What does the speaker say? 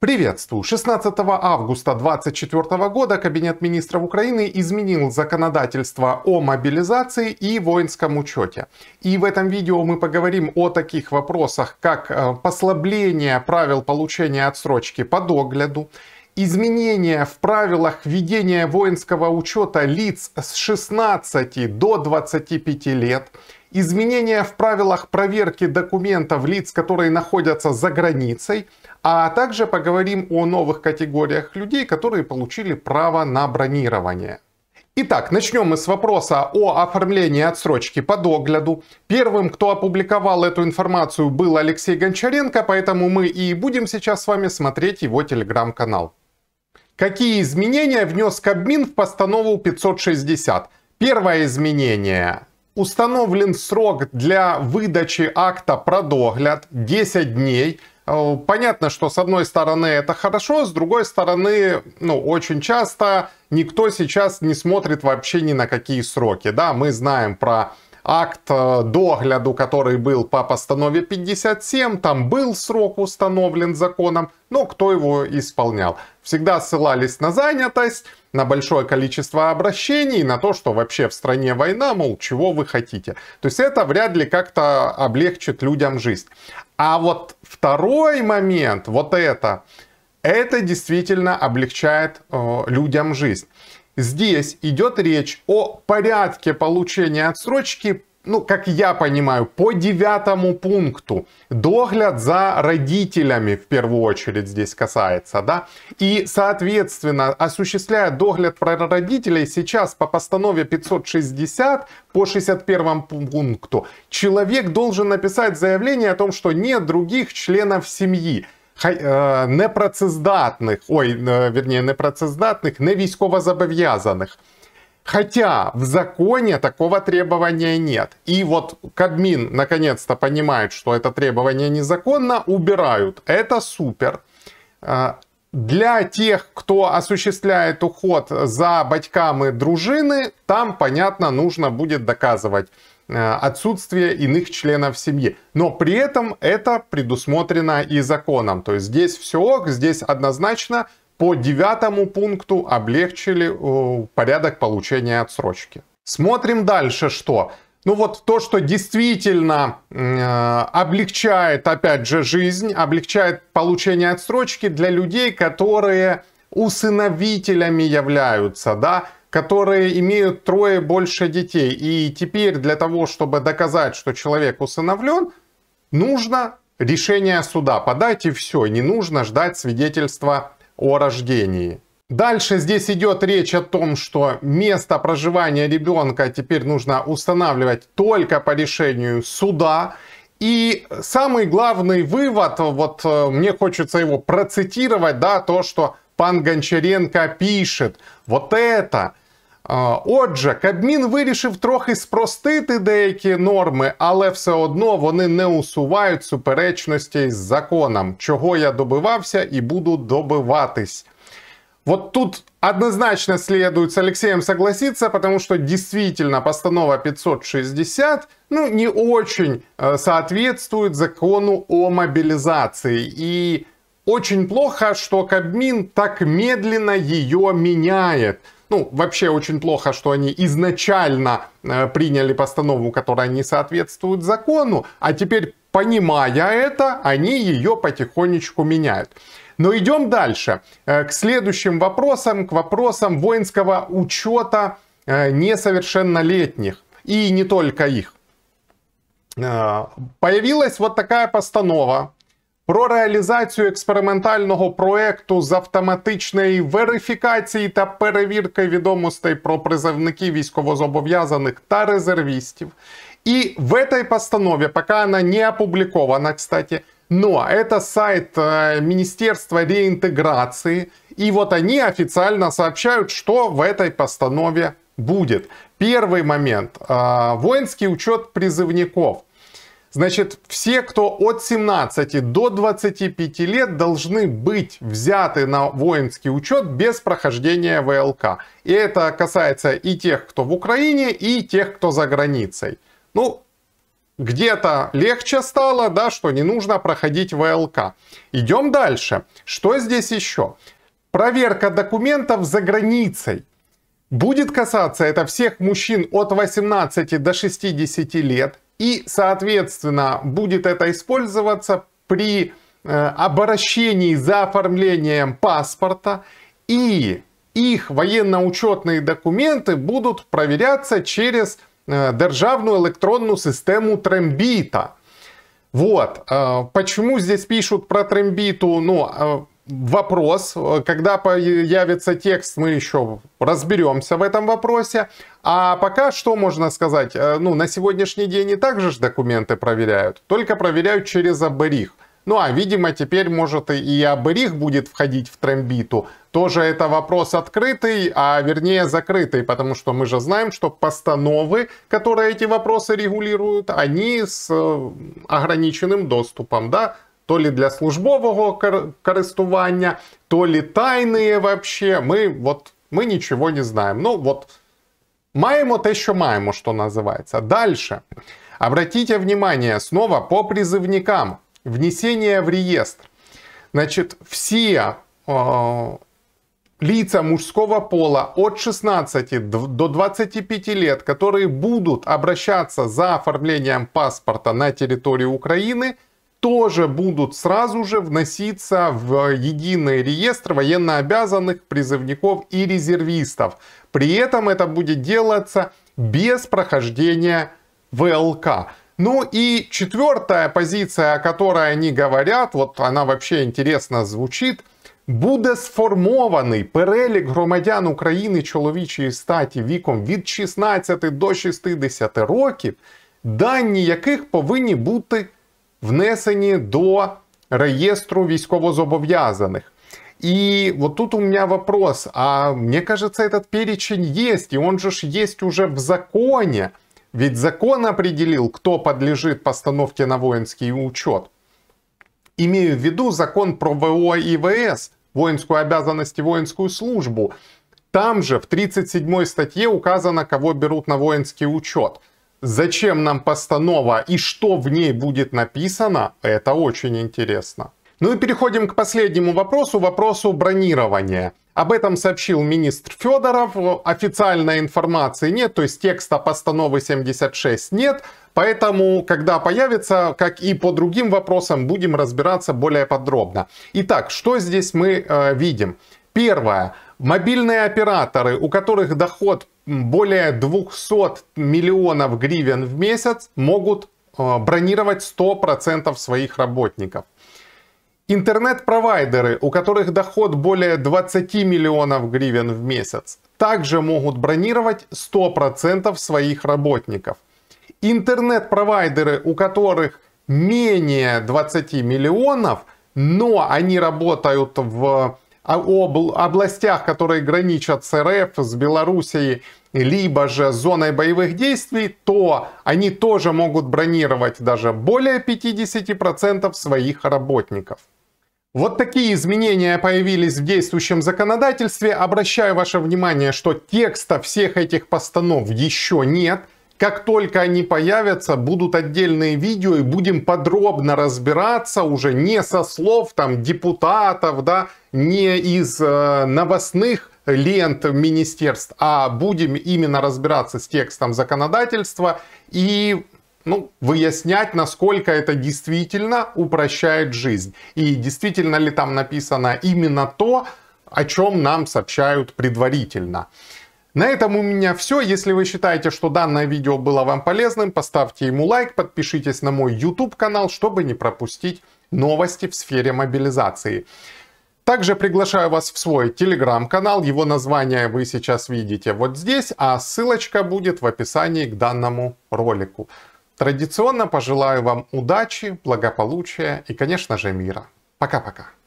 Приветствую! 16 августа 2024 года Кабинет министров Украины изменил законодательство о мобилизации и воинском учете. И в этом видео мы поговорим о таких вопросах, как э, послабление правил получения отсрочки по догляду, изменения в правилах ведения воинского учета лиц с 16 до 25 лет – изменения в правилах проверки документов лиц, которые находятся за границей, а также поговорим о новых категориях людей, которые получили право на бронирование. Итак, начнем мы с вопроса о оформлении отсрочки по догляду. Первым, кто опубликовал эту информацию, был Алексей Гончаренко, поэтому мы и будем сейчас с вами смотреть его телеграм-канал. Какие изменения внес Кабмин в постанову 560? Первое изменение. Установлен срок для выдачи акта продогляд догляд 10 дней. Э, понятно, что с одной стороны это хорошо, с другой стороны, ну, очень часто никто сейчас не смотрит вообще ни на какие сроки. Да, мы знаем про акт э, догляду, который был по постанове 57, там был срок установлен законом, но кто его исполнял? Всегда ссылались на занятость, на большое количество обращений, на то, что вообще в стране война, мол, чего вы хотите. То есть это вряд ли как-то облегчит людям жизнь. А вот второй момент, вот это, это действительно облегчает э, людям жизнь здесь идет речь о порядке получения отсрочки ну, как я понимаю, по девятому пункту догляд за родителями в первую очередь здесь касается, да, и, соответственно, осуществляя догляд про родителей сейчас по постанове 560 по 61 пункту, человек должен написать заявление о том, что нет других членов семьи хай е, непрацездатних, ой, вірні, непрацездатних, не військовозобов'язаних. Хотя в законе такого требования нет. И вот Кабмин наконец-то понимает, что это требование незаконно, убирают. Это супер. Для тех, кто осуществляет уход за батьками дружины, там, понятно, нужно будет доказывать э, отсутствие иных членов семьи. Но при этом это предусмотрено и законом. То есть здесь все ок, здесь однозначно по девятому пункту облегчили э, порядок получения отсрочки. Смотрим дальше, что ну вот то, что действительно э, облегчает, опять же, жизнь, облегчает получение отсрочки для людей, которые усыновителями являются, да, которые имеют трое больше детей. И теперь для того, чтобы доказать, что человек усыновлен, нужно решение суда подать и все, не нужно ждать свидетельства о рождении. Дальше здесь идет речь о том, что место проживания ребенка теперь нужно устанавливать только по решению суда. И самый главный вывод, вот э, мне хочется его процитировать, да, то, что пан Гончаренко пишет. Вот это. Э, Отже, кабмин вирішив трохи спростити деякі норми, але все одно вони не усувають суперечностей з законом, чого я добивався і буду добиватись. Вот тут однозначно следует с Алексеем согласиться, потому что действительно постанова 560 ну, не очень э, соответствует закону о мобилизации. И очень плохо, что Кабмин так медленно ее меняет. Ну, вообще очень плохо, что они изначально э, приняли постанову, которая не соответствует закону, а теперь понимая это, они ее потихонечку меняют. Но идем дальше. Э, к следующим вопросам, к вопросам воинского учета э, несовершеннолетних. И не только их. Э, появилась вот такая постанова про реалізацію експериментального проекту з автоматичної верифікації та перевірки відомостей про призовників військовозобов'язаних та резервістів. І в этой постанові, поки вона не опублікована, кстати, но ну, а это сайт э, Министерства реинтеграции. И вот они официально сообщают, что в этой постанове будет. Первый момент. Э, воинский учет призывников. Значит, все, кто от 17 до 25 лет, должны быть взяты на воинский учет без прохождения ВЛК. И это касается и тех, кто в Украине, и тех, кто за границей. Ну, где-то легче стало, да, что не нужно проходить ВЛК. Идем дальше. Что здесь еще? Проверка документов за границей. Будет касаться это всех мужчин от 18 до 60 лет. И, соответственно, будет это использоваться при э, обращении за оформлением паспорта. И их военно-учетные документы будут проверяться через державную электронную систему Трембита. Вот, почему здесь пишут про Трембиту, ну, вопрос, когда появится текст, мы еще разберемся в этом вопросе. А пока что можно сказать, э, ну, на сегодняшний день и также же документы проверяют, только проверяют через Аберих. Ну а, видимо, теперь, может, и Аберих будет входить в трамбиту. Тоже это вопрос открытый, а вернее закрытый, потому что мы же знаем, что постановы, которые эти вопросы регулируют, они с э, ограниченным доступом, да, то ли для службового користування, то ли тайные вообще. Мы вот мы ничего не знаем. Ну вот маємо те, що маємо, что называется. Дальше. Обратите внимание, снова по призывникам внесение в реестр. Значит, все э, лица мужского пола от 16 до 25 лет, которые будут обращаться за оформлением паспорта на территории Украины, тоже будут сразу же вноситься в единый реестр военнообязанных призывников и резервистов. При этом это будет делаться без прохождения ВЛК. Ну и четвертая позиция, о которой они говорят, вот она вообще интересно звучит. Буде сформований перелік громадян України чоловічої статі віком від 16 до 60 років, дані яких повинні бути внесені до реєстру військовозобов'язаних. І от тут у меня вопрос, а мені кажется, этот перечень є, і он же ж есть уже в законе. Ведь закон определил, кто подлежит постановке на воинский учет. Имею в виду закон про ВО и ВС, воинскую обязанность и воинскую службу. Там же в 37 статье указано, кого берут на воинский учет. Зачем нам постанова и что в ней будет написано, это очень интересно. Ну и переходим к последнему вопросу, вопросу бронирования. Об этом сообщил министр Федоров. Официальной информации нет, то есть текста постановы 76 нет. Поэтому, когда появится, как и по другим вопросам, будем разбираться более подробно. Итак, что здесь мы э, видим? Первое. Мобильные операторы, у которых доход более 200 миллионов гривен в месяц, могут э, бронировать 100% своих работников. Интернет-провайдеры, у которых доход более 20 миллионов гривен в месяц, также могут бронировать 100% своих работников. Интернет-провайдеры, у которых менее 20 миллионов, но они работают в а, областях, которые граничат с РФ, с Белоруссией, либо же зоной боевых действий, то они тоже могут бронировать даже более 50% своих работников. Вот такие изменения появились в действующем законодательстве. Обращаю ваше внимание, что текста всех этих постанов еще нет. Как только они появятся, будут отдельные видео и будем подробно разбираться уже не со слов там депутатов, да, не из э, новостных лент министерств, а будем именно разбираться с текстом законодательства и ну, выяснять, насколько это действительно упрощает жизнь. И действительно ли там написано именно то, о чем нам сообщают предварительно. На этом у меня все. Если вы считаете, что данное видео было вам полезным, поставьте ему лайк, подпишитесь на мой YouTube канал, чтобы не пропустить новости в сфере мобилизации. Также приглашаю вас в свой телеграм-канал, его название вы сейчас видите вот здесь, а ссылочка будет в описании к данному ролику. Традиционно пожелаю вам удачи, благополучия и, конечно же, мира. Пока-пока.